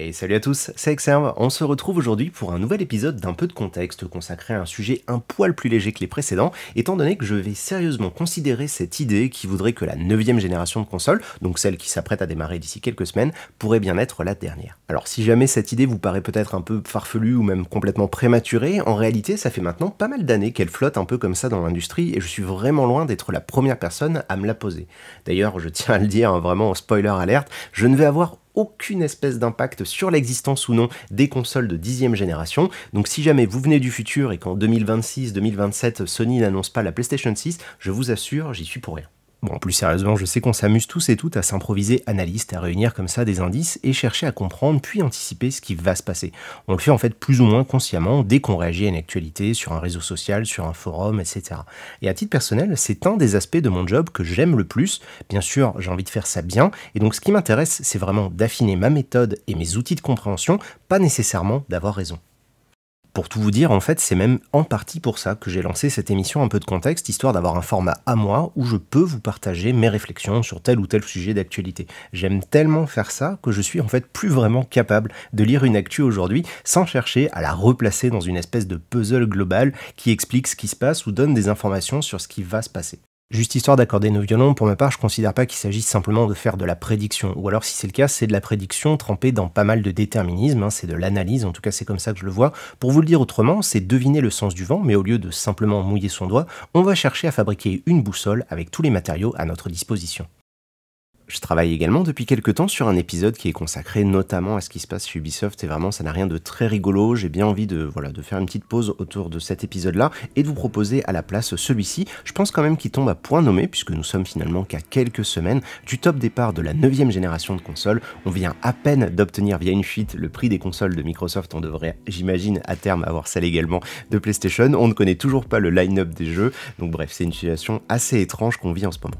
Et salut à tous, c'est Exerve. On se retrouve aujourd'hui pour un nouvel épisode d'un peu de contexte consacré à un sujet un poil plus léger que les précédents, étant donné que je vais sérieusement considérer cette idée qui voudrait que la 9 génération de consoles, donc celle qui s'apprête à démarrer d'ici quelques semaines, pourrait bien être la dernière. Alors si jamais cette idée vous paraît peut-être un peu farfelue ou même complètement prématurée, en réalité ça fait maintenant pas mal d'années qu'elle flotte un peu comme ça dans l'industrie et je suis vraiment loin d'être la première personne à me la poser. D'ailleurs, je tiens à le dire, hein, vraiment spoiler alerte, je ne vais avoir aucune espèce d'impact sur l'existence ou non des consoles de dixième génération. Donc si jamais vous venez du futur et qu'en 2026-2027 Sony n'annonce pas la PlayStation 6, je vous assure, j'y suis pour rien. Bon, plus sérieusement, je sais qu'on s'amuse tous et toutes à s'improviser analyste, à réunir comme ça des indices et chercher à comprendre puis anticiper ce qui va se passer. On le fait en fait plus ou moins consciemment dès qu'on réagit à une actualité, sur un réseau social, sur un forum, etc. Et à titre personnel, c'est un des aspects de mon job que j'aime le plus. Bien sûr, j'ai envie de faire ça bien, et donc ce qui m'intéresse, c'est vraiment d'affiner ma méthode et mes outils de compréhension, pas nécessairement d'avoir raison. Pour tout vous dire, en fait, c'est même en partie pour ça que j'ai lancé cette émission un peu de contexte, histoire d'avoir un format à moi où je peux vous partager mes réflexions sur tel ou tel sujet d'actualité. J'aime tellement faire ça que je suis en fait plus vraiment capable de lire une actu aujourd'hui sans chercher à la replacer dans une espèce de puzzle global qui explique ce qui se passe ou donne des informations sur ce qui va se passer. Juste histoire d'accorder nos violons, pour ma part, je considère pas qu'il s'agisse simplement de faire de la prédiction, ou alors si c'est le cas, c'est de la prédiction trempée dans pas mal de déterminisme, hein, c'est de l'analyse, en tout cas c'est comme ça que je le vois. Pour vous le dire autrement, c'est deviner le sens du vent, mais au lieu de simplement mouiller son doigt, on va chercher à fabriquer une boussole avec tous les matériaux à notre disposition. Je travaille également depuis quelques temps sur un épisode qui est consacré notamment à ce qui se passe chez Ubisoft et vraiment ça n'a rien de très rigolo. J'ai bien envie de, voilà, de faire une petite pause autour de cet épisode-là et de vous proposer à la place celui-ci. Je pense quand même qu'il tombe à point nommé puisque nous sommes finalement qu'à quelques semaines du top départ de la neuvième génération de consoles. On vient à peine d'obtenir via une fuite le prix des consoles de Microsoft. On devrait, j'imagine, à terme avoir celle également de PlayStation. On ne connaît toujours pas le line-up des jeux. Donc bref, c'est une situation assez étrange qu'on vit en ce moment.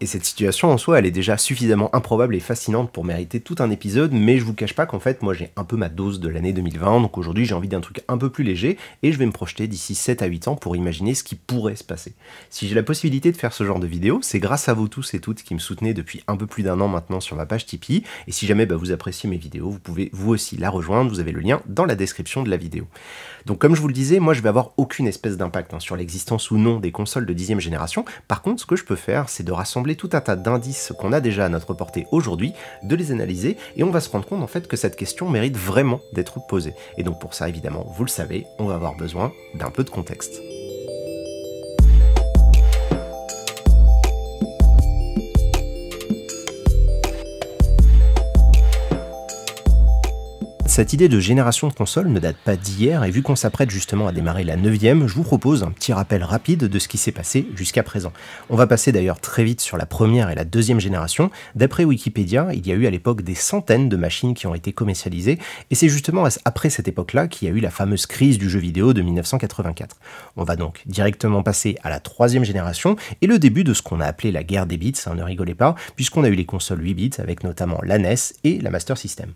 Et cette situation en soi, elle est déjà suffisamment improbable et fascinante pour mériter tout un épisode, mais je vous cache pas qu'en fait, moi j'ai un peu ma dose de l'année 2020, donc aujourd'hui j'ai envie d'un truc un peu plus léger, et je vais me projeter d'ici 7 à 8 ans pour imaginer ce qui pourrait se passer. Si j'ai la possibilité de faire ce genre de vidéo, c'est grâce à vous tous et toutes qui me soutenez depuis un peu plus d'un an maintenant sur ma page Tipeee, et si jamais bah, vous appréciez mes vidéos, vous pouvez vous aussi la rejoindre, vous avez le lien dans la description de la vidéo. Donc comme je vous le disais, moi je vais avoir aucune espèce d'impact hein, sur l'existence ou non des consoles de 10ème génération, par contre ce que je peux faire, c'est de rassembler tout un tas d'indices qu'on a déjà à notre portée aujourd'hui, de les analyser, et on va se rendre compte en fait que cette question mérite vraiment d'être posée. Et donc pour ça, évidemment, vous le savez, on va avoir besoin d'un peu de contexte. Cette idée de génération de consoles ne date pas d'hier et vu qu'on s'apprête justement à démarrer la 9 je vous propose un petit rappel rapide de ce qui s'est passé jusqu'à présent. On va passer d'ailleurs très vite sur la première et la deuxième génération. D'après Wikipédia, il y a eu à l'époque des centaines de machines qui ont été commercialisées et c'est justement après cette époque-là qu'il y a eu la fameuse crise du jeu vidéo de 1984. On va donc directement passer à la troisième génération et le début de ce qu'on a appelé la guerre des bits, hein, ne rigolez pas, puisqu'on a eu les consoles 8 bits avec notamment la NES et la Master System.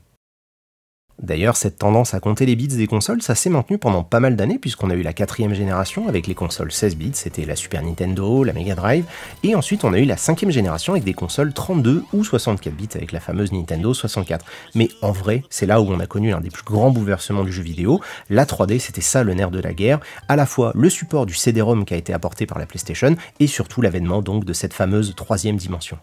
D'ailleurs, cette tendance à compter les bits des consoles, ça s'est maintenu pendant pas mal d'années, puisqu'on a eu la quatrième génération avec les consoles 16 bits, c'était la Super Nintendo, la Mega Drive, et ensuite on a eu la cinquième génération avec des consoles 32 ou 64 bits avec la fameuse Nintendo 64. Mais en vrai, c'est là où on a connu l'un des plus grands bouleversements du jeu vidéo. La 3D, c'était ça le nerf de la guerre, à la fois le support du CD-ROM qui a été apporté par la PlayStation, et surtout l'avènement donc de cette fameuse troisième dimension.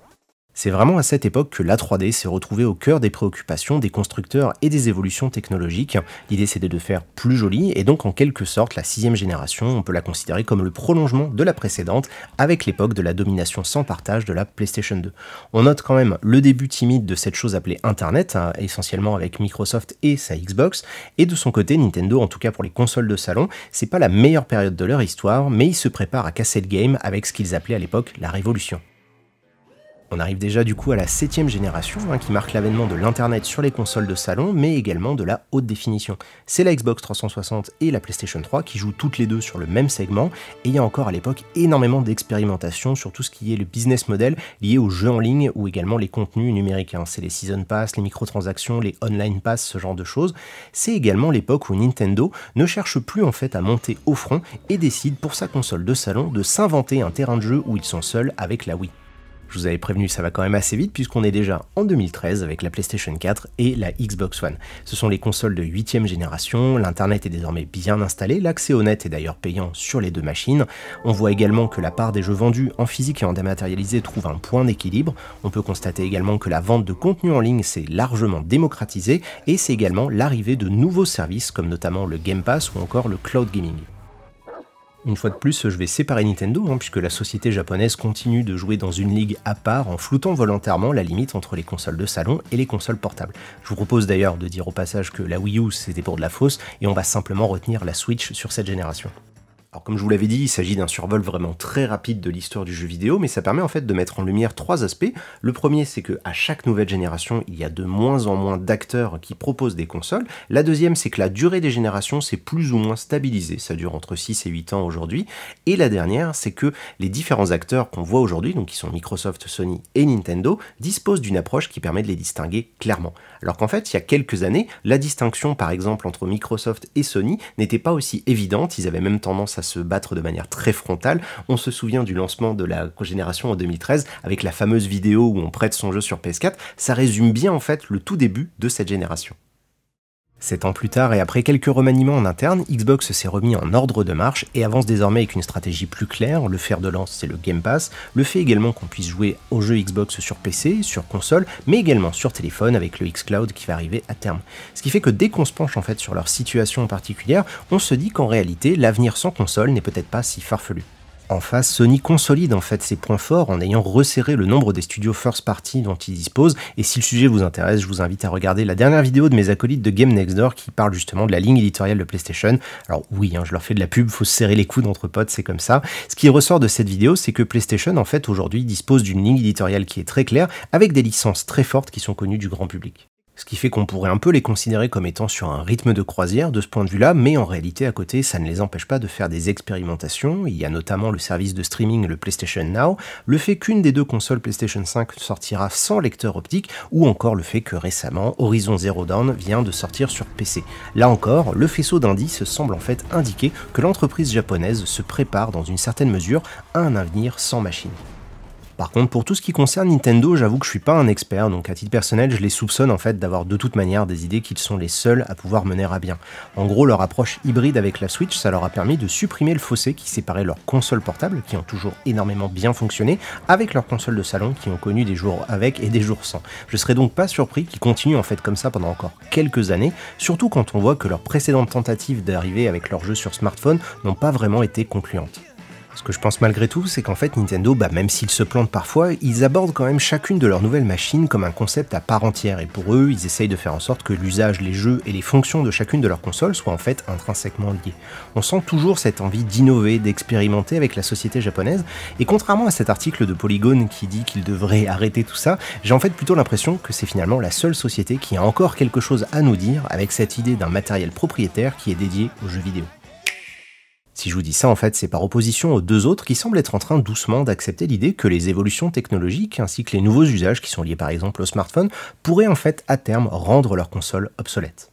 C'est vraiment à cette époque que la 3D s'est retrouvée au cœur des préoccupations des constructeurs et des évolutions technologiques. L'idée c'était de faire plus joli et donc en quelque sorte la sixième génération, on peut la considérer comme le prolongement de la précédente avec l'époque de la domination sans partage de la PlayStation 2. On note quand même le début timide de cette chose appelée Internet, hein, essentiellement avec Microsoft et sa Xbox, et de son côté Nintendo, en tout cas pour les consoles de salon, c'est pas la meilleure période de leur histoire, mais ils se préparent à casser le game avec ce qu'ils appelaient à l'époque la révolution. On arrive déjà du coup à la septième génération, hein, qui marque l'avènement de l'Internet sur les consoles de salon, mais également de la haute définition. C'est la Xbox 360 et la PlayStation 3 qui jouent toutes les deux sur le même segment, et il y a encore à l'époque énormément d'expérimentation sur tout ce qui est le business model lié aux jeux en ligne ou également les contenus numériques. Hein. C'est les season pass, les microtransactions, les online pass, ce genre de choses. C'est également l'époque où Nintendo ne cherche plus en fait à monter au front et décide pour sa console de salon de s'inventer un terrain de jeu où ils sont seuls avec la Wii. Je vous avais prévenu, ça va quand même assez vite puisqu'on est déjà en 2013 avec la PlayStation 4 et la Xbox One. Ce sont les consoles de 8 génération, l'internet est désormais bien installé, l'accès au net est d'ailleurs payant sur les deux machines. On voit également que la part des jeux vendus en physique et en dématérialisé trouve un point d'équilibre. On peut constater également que la vente de contenu en ligne s'est largement démocratisée et c'est également l'arrivée de nouveaux services comme notamment le Game Pass ou encore le cloud gaming. Une fois de plus, je vais séparer Nintendo, hein, puisque la société japonaise continue de jouer dans une ligue à part en floutant volontairement la limite entre les consoles de salon et les consoles portables. Je vous propose d'ailleurs de dire au passage que la Wii U c'était pour de la fausse, et on va simplement retenir la Switch sur cette génération. Alors comme je vous l'avais dit, il s'agit d'un survol vraiment très rapide de l'histoire du jeu vidéo, mais ça permet en fait de mettre en lumière trois aspects. Le premier, c'est que à chaque nouvelle génération, il y a de moins en moins d'acteurs qui proposent des consoles. La deuxième, c'est que la durée des générations s'est plus ou moins stabilisée, ça dure entre 6 et 8 ans aujourd'hui. Et la dernière, c'est que les différents acteurs qu'on voit aujourd'hui, donc qui sont Microsoft, Sony et Nintendo, disposent d'une approche qui permet de les distinguer clairement. Alors qu'en fait, il y a quelques années, la distinction par exemple entre Microsoft et Sony n'était pas aussi évidente, ils avaient même tendance à se battre de manière très frontale. On se souvient du lancement de la génération en 2013 avec la fameuse vidéo où on prête son jeu sur PS4. Ça résume bien en fait le tout début de cette génération. Sept ans plus tard et après quelques remaniements en interne, Xbox s'est remis en ordre de marche et avance désormais avec une stratégie plus claire. Le fer de lance, c'est le Game Pass. Le fait également qu'on puisse jouer aux jeux Xbox sur PC, sur console, mais également sur téléphone avec le xCloud qui va arriver à terme. Ce qui fait que dès qu'on se penche en fait sur leur situation particulière, on se dit qu'en réalité, l'avenir sans console n'est peut-être pas si farfelu. En face, Sony consolide en fait ses points forts en ayant resserré le nombre des studios first party dont il dispose. Et si le sujet vous intéresse, je vous invite à regarder la dernière vidéo de mes acolytes de Game Next Door qui parle justement de la ligne éditoriale de PlayStation. Alors oui, hein, je leur fais de la pub, faut se serrer les coudes entre potes, c'est comme ça. Ce qui ressort de cette vidéo, c'est que PlayStation en fait aujourd'hui dispose d'une ligne éditoriale qui est très claire, avec des licences très fortes qui sont connues du grand public ce qui fait qu'on pourrait un peu les considérer comme étant sur un rythme de croisière de ce point de vue-là, mais en réalité à côté, ça ne les empêche pas de faire des expérimentations. Il y a notamment le service de streaming, le PlayStation Now, le fait qu'une des deux consoles PlayStation 5 sortira sans lecteur optique, ou encore le fait que récemment, Horizon Zero Dawn vient de sortir sur PC. Là encore, le faisceau d'indices semble en fait indiquer que l'entreprise japonaise se prépare dans une certaine mesure à un avenir sans machine. Par contre, pour tout ce qui concerne Nintendo, j'avoue que je suis pas un expert, donc à titre personnel, je les soupçonne en fait d'avoir de toute manière des idées qu'ils sont les seuls à pouvoir mener à bien. En gros, leur approche hybride avec la Switch, ça leur a permis de supprimer le fossé qui séparait leurs consoles portables, qui ont toujours énormément bien fonctionné, avec leurs consoles de salon qui ont connu des jours avec et des jours sans. Je serais donc pas surpris qu'ils continuent en fait comme ça pendant encore quelques années, surtout quand on voit que leurs précédentes tentatives d'arriver avec leurs jeux sur smartphone n'ont pas vraiment été concluantes. Ce que je pense malgré tout, c'est qu'en fait Nintendo, bah, même s'ils se plantent parfois, ils abordent quand même chacune de leurs nouvelles machines comme un concept à part entière, et pour eux, ils essayent de faire en sorte que l'usage, les jeux et les fonctions de chacune de leurs consoles soient en fait intrinsèquement liés. On sent toujours cette envie d'innover, d'expérimenter avec la société japonaise, et contrairement à cet article de Polygon qui dit qu'il devrait arrêter tout ça, j'ai en fait plutôt l'impression que c'est finalement la seule société qui a encore quelque chose à nous dire avec cette idée d'un matériel propriétaire qui est dédié aux jeux vidéo. Si je vous dis ça, en fait, c'est par opposition aux deux autres qui semblent être en train doucement d'accepter l'idée que les évolutions technologiques ainsi que les nouveaux usages qui sont liés par exemple au smartphone pourraient en fait à terme rendre leurs consoles obsolètes.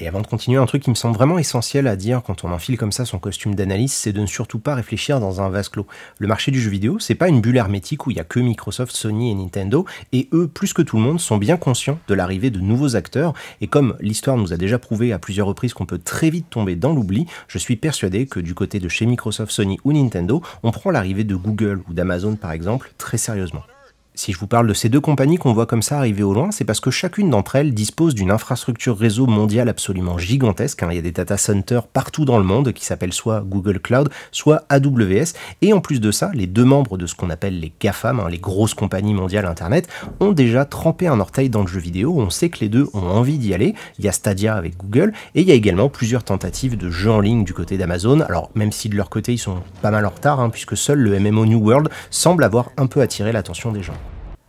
Et avant de continuer, un truc qui me semble vraiment essentiel à dire quand on enfile comme ça son costume d'analyste, c'est de ne surtout pas réfléchir dans un vase clos. Le marché du jeu vidéo, c'est pas une bulle hermétique où il y a que Microsoft, Sony et Nintendo, et eux, plus que tout le monde, sont bien conscients de l'arrivée de nouveaux acteurs, et comme l'histoire nous a déjà prouvé à plusieurs reprises qu'on peut très vite tomber dans l'oubli, je suis persuadé que du côté de chez Microsoft, Sony ou Nintendo, on prend l'arrivée de Google ou d'Amazon par exemple très sérieusement. Si je vous parle de ces deux compagnies qu'on voit comme ça arriver au loin, c'est parce que chacune d'entre elles dispose d'une infrastructure réseau mondiale absolument gigantesque. Hein. Il y a des data centers partout dans le monde qui s'appellent soit Google Cloud, soit AWS. Et en plus de ça, les deux membres de ce qu'on appelle les GAFAM, hein, les grosses compagnies mondiales Internet, ont déjà trempé un orteil dans le jeu vidéo. On sait que les deux ont envie d'y aller. Il y a Stadia avec Google et il y a également plusieurs tentatives de jeux en ligne du côté d'Amazon. Alors même si de leur côté ils sont pas mal en retard, hein, puisque seul le MMO New World semble avoir un peu attiré l'attention des gens.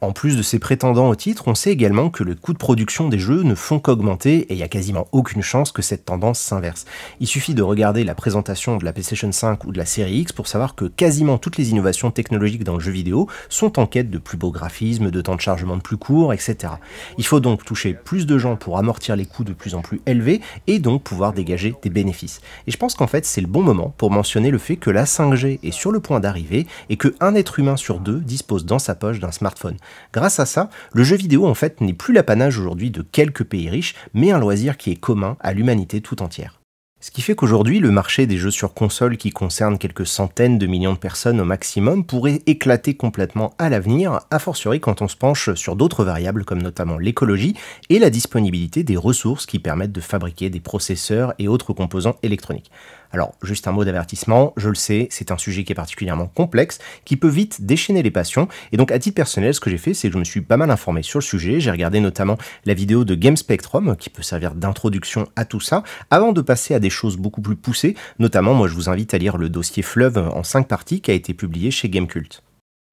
En plus de ces prétendants au titre, on sait également que le coût de production des jeux ne font qu'augmenter et il n'y a quasiment aucune chance que cette tendance s'inverse. Il suffit de regarder la présentation de la PlayStation 5 ou de la série X pour savoir que quasiment toutes les innovations technologiques dans le jeu vidéo sont en quête de plus beaux graphismes, de temps de chargement de plus court, etc. Il faut donc toucher plus de gens pour amortir les coûts de plus en plus élevés et donc pouvoir dégager des bénéfices. Et je pense qu'en fait c'est le bon moment pour mentionner le fait que la 5G est sur le point d'arriver et que un être humain sur deux dispose dans sa poche d'un smartphone. Grâce à ça, le jeu vidéo en fait n'est plus l'apanage aujourd'hui de quelques pays riches, mais un loisir qui est commun à l'humanité tout entière. Ce qui fait qu'aujourd'hui, le marché des jeux sur console qui concerne quelques centaines de millions de personnes au maximum pourrait éclater complètement à l'avenir, a fortiori quand on se penche sur d'autres variables comme notamment l'écologie et la disponibilité des ressources qui permettent de fabriquer des processeurs et autres composants électroniques. Alors, juste un mot d'avertissement, je le sais, c'est un sujet qui est particulièrement complexe, qui peut vite déchaîner les passions, et donc à titre personnel, ce que j'ai fait, c'est que je me suis pas mal informé sur le sujet, j'ai regardé notamment la vidéo de Game Spectrum, qui peut servir d'introduction à tout ça, avant de passer à des choses beaucoup plus poussées, notamment moi je vous invite à lire le dossier Fleuve en 5 parties qui a été publié chez Gamecult.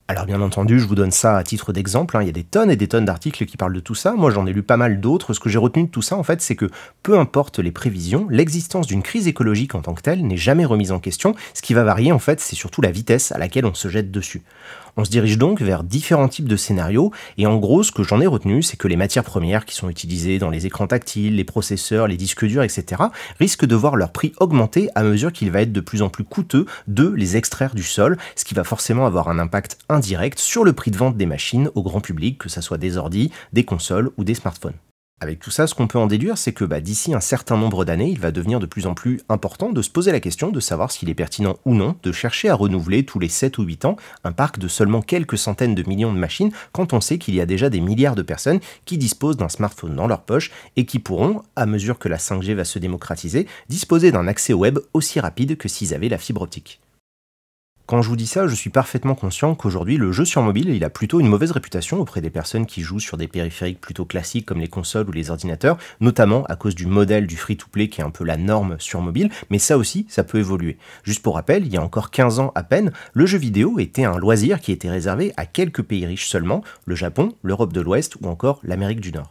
Alors bien entendu, je vous donne ça à titre d'exemple, hein. il y a des tonnes et des tonnes d'articles qui parlent de tout ça, moi j'en ai lu pas mal d'autres, ce que j'ai retenu de tout ça en fait c'est que peu importe les prévisions, l'existence d'une crise écologique en tant que telle n'est jamais remise en question, ce qui va varier en fait c'est surtout la vitesse à laquelle on se jette dessus. On se dirige donc vers différents types de scénarios, et en gros, ce que j'en ai retenu, c'est que les matières premières qui sont utilisées dans les écrans tactiles, les processeurs, les disques durs, etc., risquent de voir leur prix augmenter à mesure qu'il va être de plus en plus coûteux de les extraire du sol, ce qui va forcément avoir un impact indirect sur le prix de vente des machines au grand public, que ce soit des ordi, des consoles ou des smartphones. Avec tout ça, ce qu'on peut en déduire, c'est que bah, d'ici un certain nombre d'années, il va devenir de plus en plus important de se poser la question de savoir s'il est pertinent ou non de chercher à renouveler tous les 7 ou 8 ans un parc de seulement quelques centaines de millions de machines quand on sait qu'il y a déjà des milliards de personnes qui disposent d'un smartphone dans leur poche et qui pourront, à mesure que la 5G va se démocratiser, disposer d'un accès au web aussi rapide que s'ils avaient la fibre optique. Quand je vous dis ça, je suis parfaitement conscient qu'aujourd'hui, le jeu sur mobile, il a plutôt une mauvaise réputation auprès des personnes qui jouent sur des périphériques plutôt classiques comme les consoles ou les ordinateurs, notamment à cause du modèle du free-to-play qui est un peu la norme sur mobile, mais ça aussi, ça peut évoluer. Juste pour rappel, il y a encore 15 ans à peine, le jeu vidéo était un loisir qui était réservé à quelques pays riches seulement, le Japon, l'Europe de l'Ouest ou encore l'Amérique du Nord.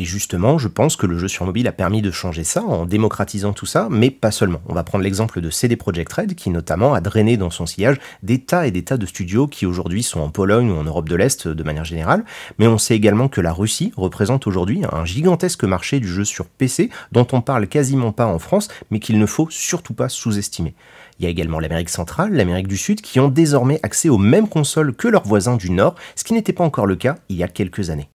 Et justement, je pense que le jeu sur mobile a permis de changer ça en démocratisant tout ça, mais pas seulement. On va prendre l'exemple de CD Projekt Red, qui notamment a drainé dans son sillage des tas et des tas de studios qui aujourd'hui sont en Pologne ou en Europe de l'Est de manière générale, mais on sait également que la Russie représente aujourd'hui un gigantesque marché du jeu sur PC dont on parle quasiment pas en France, mais qu'il ne faut surtout pas sous-estimer. Il y a également l'Amérique centrale, l'Amérique du Sud qui ont désormais accès aux mêmes consoles que leurs voisins du Nord, ce qui n'était pas encore le cas il y a quelques années.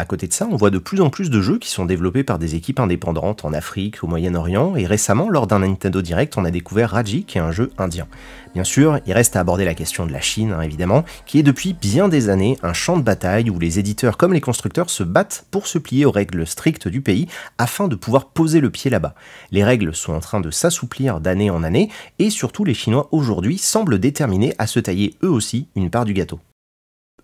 À côté de ça, on voit de plus en plus de jeux qui sont développés par des équipes indépendantes en Afrique, au Moyen-Orient, et récemment, lors d'un Nintendo Direct, on a découvert Raji, qui est un jeu indien. Bien sûr, il reste à aborder la question de la Chine, hein, évidemment, qui est depuis bien des années un champ de bataille où les éditeurs comme les constructeurs se battent pour se plier aux règles strictes du pays afin de pouvoir poser le pied là-bas. Les règles sont en train de s'assouplir d'année en année, et surtout les Chinois aujourd'hui semblent déterminés à se tailler eux aussi une part du gâteau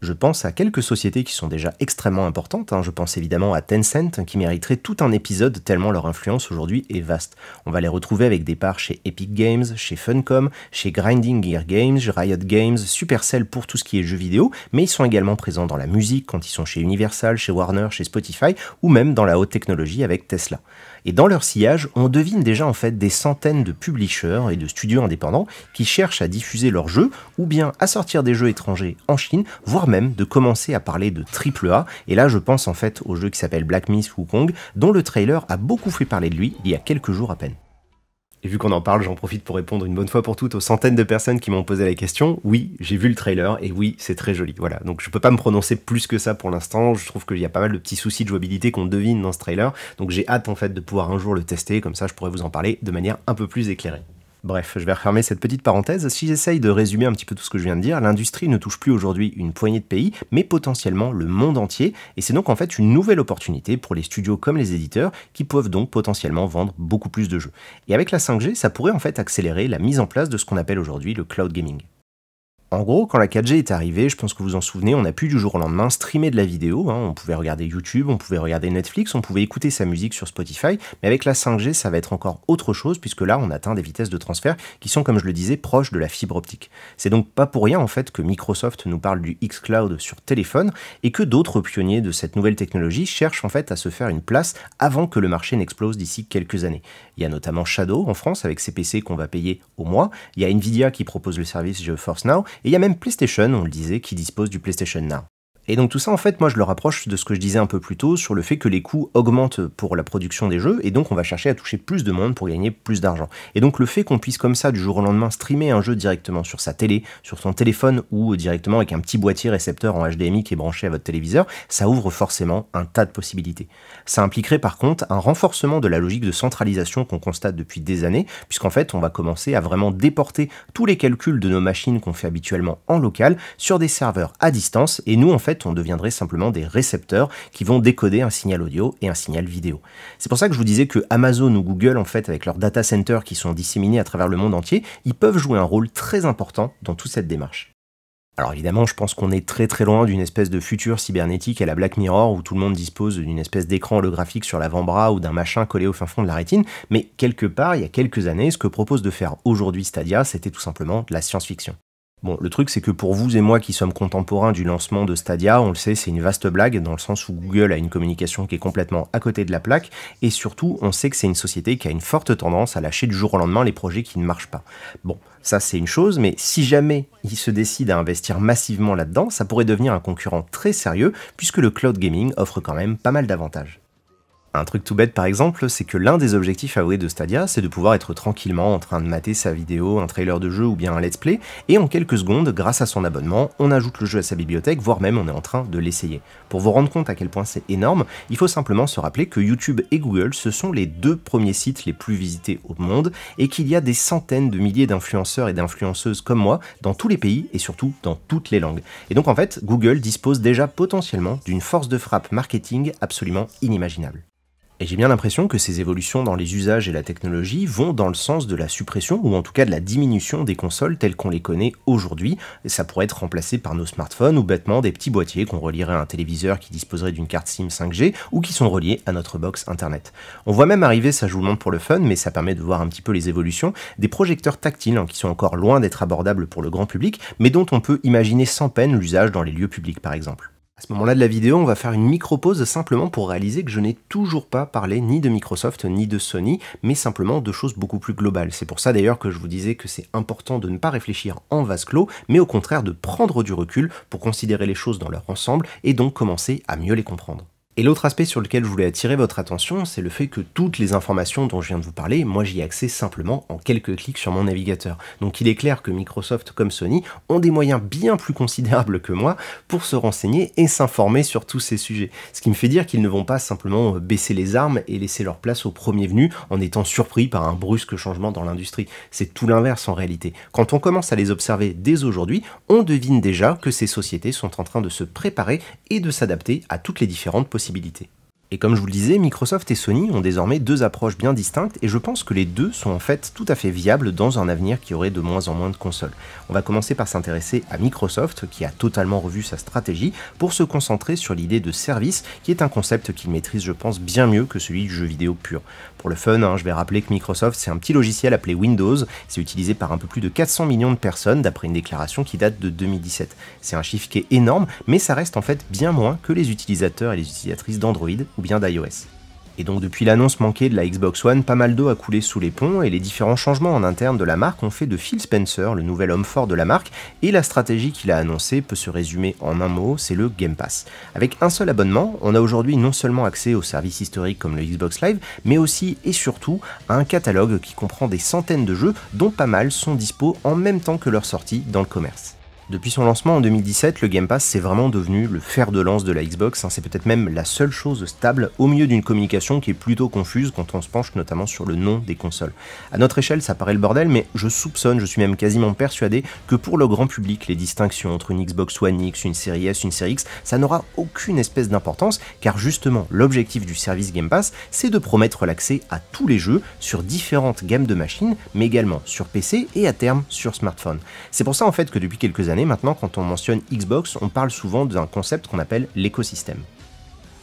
je pense à quelques sociétés qui sont déjà extrêmement importantes. Hein. Je pense évidemment à Tencent, hein, qui mériterait tout un épisode tellement leur influence aujourd'hui est vaste. On va les retrouver avec des parts chez Epic Games, chez Funcom, chez Grinding Gear Games, Riot Games, Supercell pour tout ce qui est jeux vidéo, mais ils sont également présents dans la musique quand ils sont chez Universal, chez Warner, chez Spotify, ou même dans la haute technologie avec Tesla. Et dans leur sillage, on devine déjà en fait des centaines de publishers et de studios indépendants qui cherchent à diffuser leurs jeux ou bien à sortir des jeux étrangers en Chine, voire même de commencer à parler de triple A. Et là, je pense en fait au jeu qui s'appelle Black Myth Wukong, dont le trailer a beaucoup fait parler de lui il y a quelques jours à peine vu qu'on en parle, j'en profite pour répondre une bonne fois pour toutes aux centaines de personnes qui m'ont posé la question. Oui, j'ai vu le trailer et oui, c'est très joli. Voilà. Donc je peux pas me prononcer plus que ça pour l'instant. Je trouve qu'il y a pas mal de petits soucis de jouabilité qu'on devine dans ce trailer. Donc j'ai hâte en fait de pouvoir un jour le tester. Comme ça, je pourrais vous en parler de manière un peu plus éclairée. Bref, je vais refermer cette petite parenthèse. Si j'essaye de résumer un petit peu tout ce que je viens de dire, l'industrie ne touche plus aujourd'hui une poignée de pays, mais potentiellement le monde entier, et c'est donc en fait une nouvelle opportunité pour les studios comme les éditeurs, qui peuvent donc potentiellement vendre beaucoup plus de jeux. Et avec la 5G, ça pourrait en fait accélérer la mise en place de ce qu'on appelle aujourd'hui le cloud gaming. En gros, quand la 4G est arrivée, je pense que vous en souvenez, on a pu du jour au lendemain streamer de la vidéo, hein. on pouvait regarder YouTube, on pouvait regarder Netflix, on pouvait écouter sa musique sur Spotify, mais avec la 5G, ça va être encore autre chose, puisque là, on atteint des vitesses de transfert qui sont, comme je le disais, proches de la fibre optique. C'est donc pas pour rien, en fait, que Microsoft nous parle du xCloud sur téléphone, et que d'autres pionniers de cette nouvelle technologie cherchent, en fait, à se faire une place avant que le marché n'explose d'ici quelques années. Il y a notamment Shadow en France, avec ses PC qu'on va payer au mois, il y a Nvidia qui propose le service GeForce Now, et il y a même PlayStation, on le disait, qui dispose du PlayStation Now. Et donc tout ça, en fait, moi je le rapproche de ce que je disais un peu plus tôt sur le fait que les coûts augmentent pour la production des jeux, et donc on va chercher à toucher plus de monde pour gagner plus d'argent. Et donc le fait qu'on puisse comme ça, du jour au lendemain, streamer un jeu directement sur sa télé, sur son téléphone, ou directement avec un petit boîtier récepteur en HDMI qui est branché à votre téléviseur, ça ouvre forcément un tas de possibilités. Ça impliquerait par contre un renforcement de la logique de centralisation qu'on constate depuis des années, puisqu'en fait on va commencer à vraiment déporter tous les calculs de nos machines qu'on fait habituellement en local sur des serveurs à distance, et nous en fait on deviendrait simplement des récepteurs qui vont décoder un signal audio et un signal vidéo. C'est pour ça que je vous disais que Amazon ou Google, en fait, avec leurs data centers qui sont disséminés à travers le monde entier, ils peuvent jouer un rôle très important dans toute cette démarche. Alors évidemment, je pense qu'on est très très loin d'une espèce de futur cybernétique à la Black Mirror où tout le monde dispose d'une espèce d'écran holographique sur l'avant-bras ou d'un machin collé au fin fond de la rétine, mais quelque part, il y a quelques années, ce que propose de faire aujourd'hui Stadia, c'était tout simplement de la science-fiction. Bon, le truc c'est que pour vous et moi qui sommes contemporains du lancement de Stadia, on le sait, c'est une vaste blague dans le sens où Google a une communication qui est complètement à côté de la plaque et surtout, on sait que c'est une société qui a une forte tendance à lâcher du jour au lendemain les projets qui ne marchent pas. Bon, ça c'est une chose, mais si jamais ils se décident à investir massivement là-dedans, ça pourrait devenir un concurrent très sérieux puisque le cloud gaming offre quand même pas mal d'avantages. Un truc tout bête par exemple, c'est que l'un des objectifs favoris de Stadia, c'est de pouvoir être tranquillement en train de mater sa vidéo, un trailer de jeu ou bien un let's play, et en quelques secondes, grâce à son abonnement, on ajoute le jeu à sa bibliothèque, voire même on est en train de l'essayer. Pour vous rendre compte à quel point c'est énorme, il faut simplement se rappeler que YouTube et Google, ce sont les deux premiers sites les plus visités au monde, et qu'il y a des centaines de milliers d'influenceurs et d'influenceuses comme moi dans tous les pays et surtout dans toutes les langues. Et donc en fait, Google dispose déjà potentiellement d'une force de frappe marketing absolument inimaginable. Et j'ai bien l'impression que ces évolutions dans les usages et la technologie vont dans le sens de la suppression ou en tout cas de la diminution des consoles telles qu'on les connaît aujourd'hui. Ça pourrait être remplacé par nos smartphones ou bêtement des petits boîtiers qu'on relierait à un téléviseur qui disposerait d'une carte SIM 5G ou qui sont reliés à notre box internet. On voit même arriver, ça je vous montre pour le fun, mais ça permet de voir un petit peu les évolutions, des projecteurs tactiles hein, qui sont encore loin d'être abordables pour le grand public, mais dont on peut imaginer sans peine l'usage dans les lieux publics par exemple. À ce moment-là de la vidéo, on va faire une micro-pause simplement pour réaliser que je n'ai toujours pas parlé ni de Microsoft ni de Sony, mais simplement de choses beaucoup plus globales. C'est pour ça d'ailleurs que je vous disais que c'est important de ne pas réfléchir en vase clos, mais au contraire de prendre du recul pour considérer les choses dans leur ensemble et donc commencer à mieux les comprendre. Et l'autre aspect sur lequel je voulais attirer votre attention, c'est le fait que toutes les informations dont je viens de vous parler, moi j'y ai accès simplement en quelques clics sur mon navigateur. Donc il est clair que Microsoft comme Sony ont des moyens bien plus considérables que moi pour se renseigner et s'informer sur tous ces sujets. Ce qui me fait dire qu'ils ne vont pas simplement euh, baisser les armes et laisser leur place au premier venu en étant surpris par un brusque changement dans l'industrie. C'est tout l'inverse en réalité. Quand on commence à les observer dès aujourd'hui, on devine déjà que ces sociétés sont en train de se préparer et de s'adapter à toutes les différentes possibilités et comme je vous le disais, Microsoft et Sony ont désormais deux approches bien distinctes et je pense que les deux sont en fait tout à fait viables dans un avenir qui aurait de moins en moins de consoles. On va commencer par s'intéresser à Microsoft qui a totalement revu sa stratégie pour se concentrer sur l'idée de service qui est un concept qu'il maîtrise je pense bien mieux que celui du jeu vidéo pur. Pour le fun, hein. je vais rappeler que Microsoft, c'est un petit logiciel appelé Windows. C'est utilisé par un peu plus de 400 millions de personnes, d'après une déclaration qui date de 2017. C'est un chiffre qui est énorme, mais ça reste en fait bien moins que les utilisateurs et les utilisatrices d'Android ou bien d'iOS. Et donc depuis l'annonce manquée de la Xbox One, pas mal d'eau a coulé sous les ponts et les différents changements en interne de la marque ont fait de Phil Spencer le nouvel homme fort de la marque et la stratégie qu'il a annoncée peut se résumer en un mot, c'est le Game Pass. Avec un seul abonnement, on a aujourd'hui non seulement accès aux services historiques comme le Xbox Live, mais aussi et surtout à un catalogue qui comprend des centaines de jeux dont pas mal sont dispo en même temps que leur sortie dans le commerce. Depuis son lancement en 2017, le Game Pass c'est vraiment devenu le fer de lance de la Xbox, hein. c'est peut-être même la seule chose stable au milieu d'une communication qui est plutôt confuse quand on se penche notamment sur le nom des consoles. À notre échelle, ça paraît le bordel, mais je soupçonne, je suis même quasiment persuadé que pour le grand public, les distinctions entre une Xbox One X, une série S, une série X, ça n'aura aucune espèce d'importance car justement l'objectif du service Game Pass, c'est de promettre l'accès à tous les jeux sur différentes gammes de machines, mais également sur PC et à terme sur smartphone. C'est pour ça en fait que depuis quelques années maintenant, quand on mentionne Xbox, on parle souvent d'un concept qu'on appelle l'écosystème.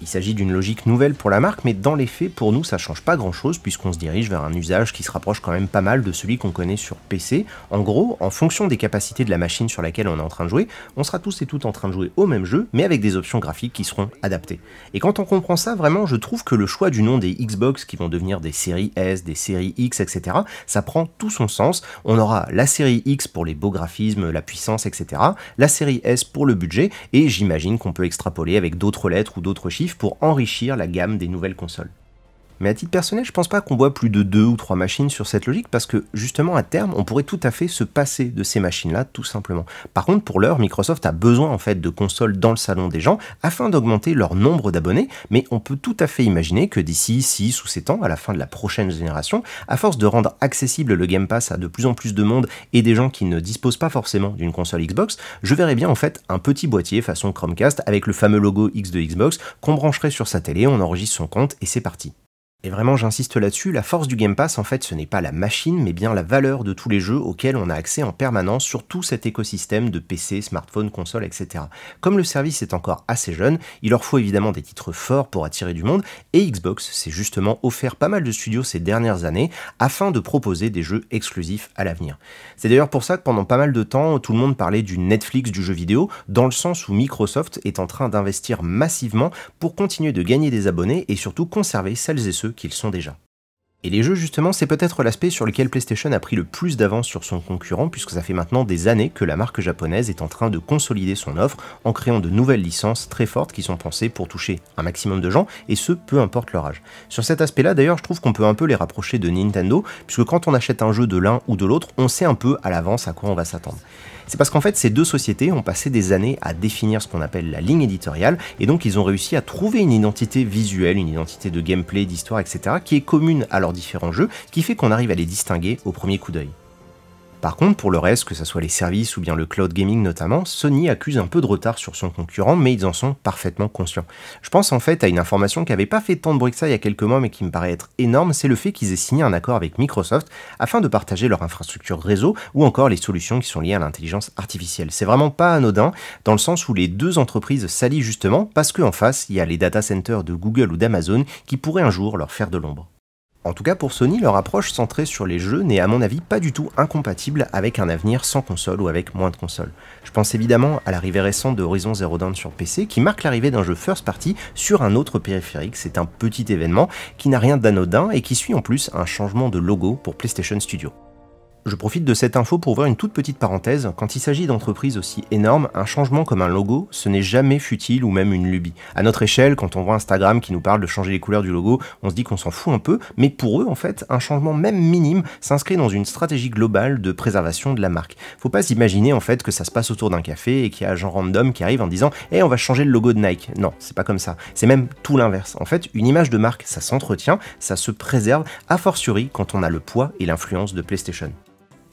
Il s'agit d'une logique nouvelle pour la marque, mais dans les faits, pour nous, ça change pas grand chose puisqu'on se dirige vers un usage qui se rapproche quand même pas mal de celui qu'on connaît sur PC. En gros, en fonction des capacités de la machine sur laquelle on est en train de jouer, on sera tous et toutes en train de jouer au même jeu, mais avec des options graphiques qui seront adaptées. Et quand on comprend ça, vraiment, je trouve que le choix du nom des Xbox qui vont devenir des séries S, des séries X, etc., ça prend tout son sens. On aura la série X pour les beaux graphismes, la puissance, etc., la série S pour le budget, et j'imagine qu'on peut extrapoler avec d'autres lettres ou d'autres chiffres pour enrichir la gamme des nouvelles consoles. Mais à titre personnel, je pense pas qu'on voit plus de deux ou trois machines sur cette logique parce que justement à terme, on pourrait tout à fait se passer de ces machines-là tout simplement. Par contre, pour l'heure, Microsoft a besoin en fait de consoles dans le salon des gens afin d'augmenter leur nombre d'abonnés, mais on peut tout à fait imaginer que d'ici 6 ou 7 ans, à la fin de la prochaine génération, à force de rendre accessible le Game Pass à de plus en plus de monde et des gens qui ne disposent pas forcément d'une console Xbox, je verrais bien en fait un petit boîtier façon Chromecast avec le fameux logo X de Xbox qu'on brancherait sur sa télé, on enregistre son compte et c'est parti. Et vraiment, j'insiste là-dessus, la force du Game Pass, en fait, ce n'est pas la machine, mais bien la valeur de tous les jeux auxquels on a accès en permanence sur tout cet écosystème de PC, smartphone, console, etc. Comme le service est encore assez jeune, il leur faut évidemment des titres forts pour attirer du monde, et Xbox s'est justement offert pas mal de studios ces dernières années afin de proposer des jeux exclusifs à l'avenir. C'est d'ailleurs pour ça que pendant pas mal de temps, tout le monde parlait du Netflix du jeu vidéo, dans le sens où Microsoft est en train d'investir massivement pour continuer de gagner des abonnés et surtout conserver celles et ceux qu'ils sont déjà. Et les jeux, justement, c'est peut-être l'aspect sur lequel PlayStation a pris le plus d'avance sur son concurrent, puisque ça fait maintenant des années que la marque japonaise est en train de consolider son offre en créant de nouvelles licences très fortes qui sont pensées pour toucher un maximum de gens, et ce, peu importe leur âge. Sur cet aspect-là, d'ailleurs, je trouve qu'on peut un peu les rapprocher de Nintendo, puisque quand on achète un jeu de l'un ou de l'autre, on sait un peu à l'avance à quoi on va s'attendre. C'est parce qu'en fait, ces deux sociétés ont passé des années à définir ce qu'on appelle la ligne éditoriale, et donc ils ont réussi à trouver une identité visuelle, une identité de gameplay, d'histoire, etc., qui est commune à leurs différents jeux, qui fait qu'on arrive à les distinguer au premier coup d'œil. Par contre, pour le reste, que ce soit les services ou bien le cloud gaming notamment, Sony accuse un peu de retard sur son concurrent, mais ils en sont parfaitement conscients. Je pense en fait à une information qui n'avait pas fait tant de bruit que ça il y a quelques mois, mais qui me paraît être énorme, c'est le fait qu'ils aient signé un accord avec Microsoft afin de partager leur infrastructure réseau ou encore les solutions qui sont liées à l'intelligence artificielle. C'est vraiment pas anodin, dans le sens où les deux entreprises s'allient justement parce qu'en face, il y a les data centers de Google ou d'Amazon qui pourraient un jour leur faire de l'ombre. En tout cas pour Sony, leur approche centrée sur les jeux n'est à mon avis pas du tout incompatible avec un avenir sans console ou avec moins de consoles. Je pense évidemment à l'arrivée récente de Horizon Zero Dawn sur PC qui marque l'arrivée d'un jeu first party sur un autre périphérique. C'est un petit événement qui n'a rien d'anodin et qui suit en plus un changement de logo pour PlayStation Studio. Je profite de cette info pour ouvrir une toute petite parenthèse. Quand il s'agit d'entreprises aussi énormes, un changement comme un logo, ce n'est jamais futile ou même une lubie. À notre échelle, quand on voit Instagram qui nous parle de changer les couleurs du logo, on se dit qu'on s'en fout un peu, mais pour eux, en fait, un changement même minime s'inscrit dans une stratégie globale de préservation de la marque. Faut pas s'imaginer en fait que ça se passe autour d'un café et qu'il y a un genre random qui arrive en disant "Eh, on va changer le logo de Nike." Non, c'est pas comme ça. C'est même tout l'inverse. En fait, une image de marque, ça s'entretient, ça se préserve, a fortiori quand on a le poids et l'influence de PlayStation.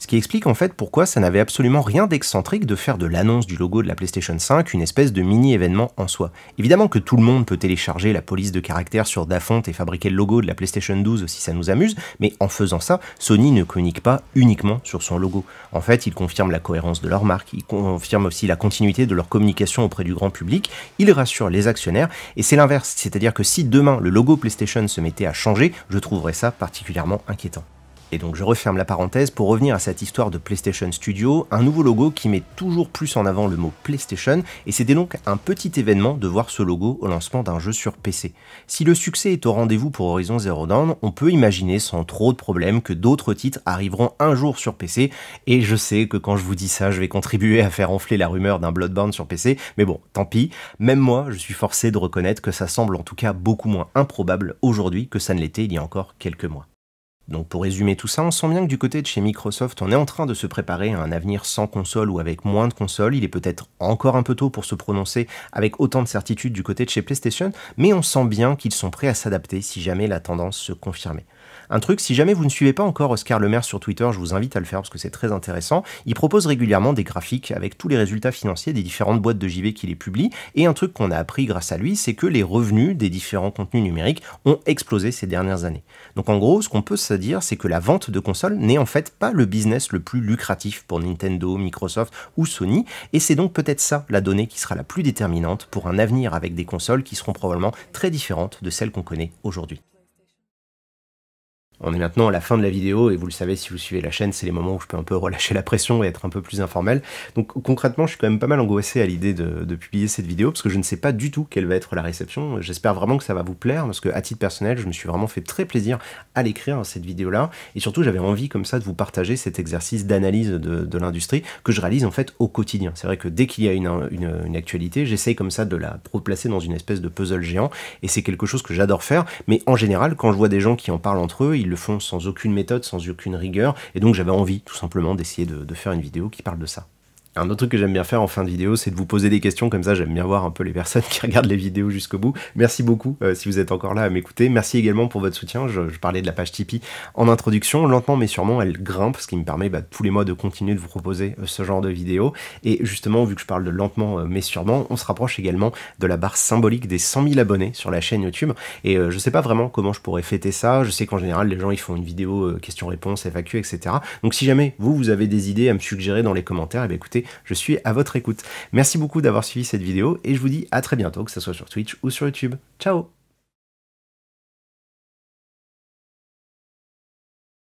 Ce qui explique en fait pourquoi ça n'avait absolument rien d'excentrique de faire de l'annonce du logo de la PlayStation 5 une espèce de mini-événement en soi. Évidemment que tout le monde peut télécharger la police de caractère sur Dafont et fabriquer le logo de la PlayStation 12 si ça nous amuse, mais en faisant ça, Sony ne communique pas uniquement sur son logo. En fait, il confirme la cohérence de leur marque, il confirme aussi la continuité de leur communication auprès du grand public, il rassure les actionnaires, et c'est l'inverse, c'est-à-dire que si demain le logo PlayStation se mettait à changer, je trouverais ça particulièrement inquiétant. Et donc je referme la parenthèse pour revenir à cette histoire de PlayStation Studio, un nouveau logo qui met toujours plus en avant le mot PlayStation, et c'était donc un petit événement de voir ce logo au lancement d'un jeu sur PC. Si le succès est au rendez-vous pour Horizon Zero Dawn, on peut imaginer sans trop de problèmes que d'autres titres arriveront un jour sur PC, et je sais que quand je vous dis ça, je vais contribuer à faire enfler la rumeur d'un Bloodborne sur PC, mais bon, tant pis, même moi, je suis forcé de reconnaître que ça semble en tout cas beaucoup moins improbable aujourd'hui que ça ne l'était il y a encore quelques mois. Donc pour résumer tout ça, on sent bien que du côté de chez Microsoft, on est en train de se préparer à un avenir sans console ou avec moins de consoles. Il est peut-être encore un peu tôt pour se prononcer avec autant de certitude du côté de chez PlayStation, mais on sent bien qu'ils sont prêts à s'adapter si jamais la tendance se confirmait. Un truc, si jamais vous ne suivez pas encore Oscar Lemaire sur Twitter, je vous invite à le faire parce que c'est très intéressant. Il propose régulièrement des graphiques avec tous les résultats financiers des différentes boîtes de JV qui les publie. Et un truc qu'on a appris grâce à lui, c'est que les revenus des différents contenus numériques ont explosé ces dernières années. Donc en gros, ce qu'on peut se dire, c'est que la vente de consoles n'est en fait pas le business le plus lucratif pour Nintendo, Microsoft ou Sony. Et c'est donc peut-être ça la donnée qui sera la plus déterminante pour un avenir avec des consoles qui seront probablement très différentes de celles qu'on connaît aujourd'hui. On est maintenant à la fin de la vidéo et vous le savez si vous suivez la chaîne, c'est les moments où je peux un peu relâcher la pression et être un peu plus informel. Donc concrètement, je suis quand même pas mal angoissé à l'idée de, publier cette vidéo parce que je ne sais pas du tout quelle va être la réception. J'espère vraiment que ça va vous plaire parce que à titre personnel, je me suis vraiment fait très plaisir à l'écrire hein, cette vidéo-là et surtout j'avais envie comme ça de vous partager cet exercice d'analyse de, l'industrie que je réalise en fait au quotidien. C'est vrai que dès qu'il y a une, actualité, j'essaye comme ça de la replacer dans une espèce de puzzle géant et c'est quelque chose que j'adore faire. Mais en général, quand je vois des gens qui en parlent entre eux, ils le font sans aucune méthode, sans aucune rigueur. Et donc j'avais envie tout simplement d'essayer de, de faire une vidéo qui parle de ça un autre truc que j'aime bien faire en fin de vidéo, c'est de vous poser des questions, comme ça j'aime bien voir un peu les personnes qui regardent les vidéos jusqu'au bout. Merci beaucoup euh, si vous êtes encore là à m'écouter. Merci également pour votre soutien. Je, parlais de la page Tipeee en introduction. Lentement mais sûrement, elle grimpe, ce qui me permet bah, tous les mois de continuer de vous proposer euh, ce genre de vidéos. Et justement, vu que je parle de lentement euh, mais sûrement, on se rapproche également de la barre symbolique des 100 000 abonnés sur la chaîne YouTube. Et je sais pas vraiment comment je pourrais fêter ça. Je sais qu'en général, les gens ils font une vidéo questions-réponses, FAQ, etc. Donc si jamais vous, vous avez des idées à me suggérer dans les commentaires, eh écoutez, je suis à votre écoute. Merci beaucoup d'avoir suivi cette vidéo et je vous dis à très bientôt, que ce soit sur Twitch ou sur YouTube. Ciao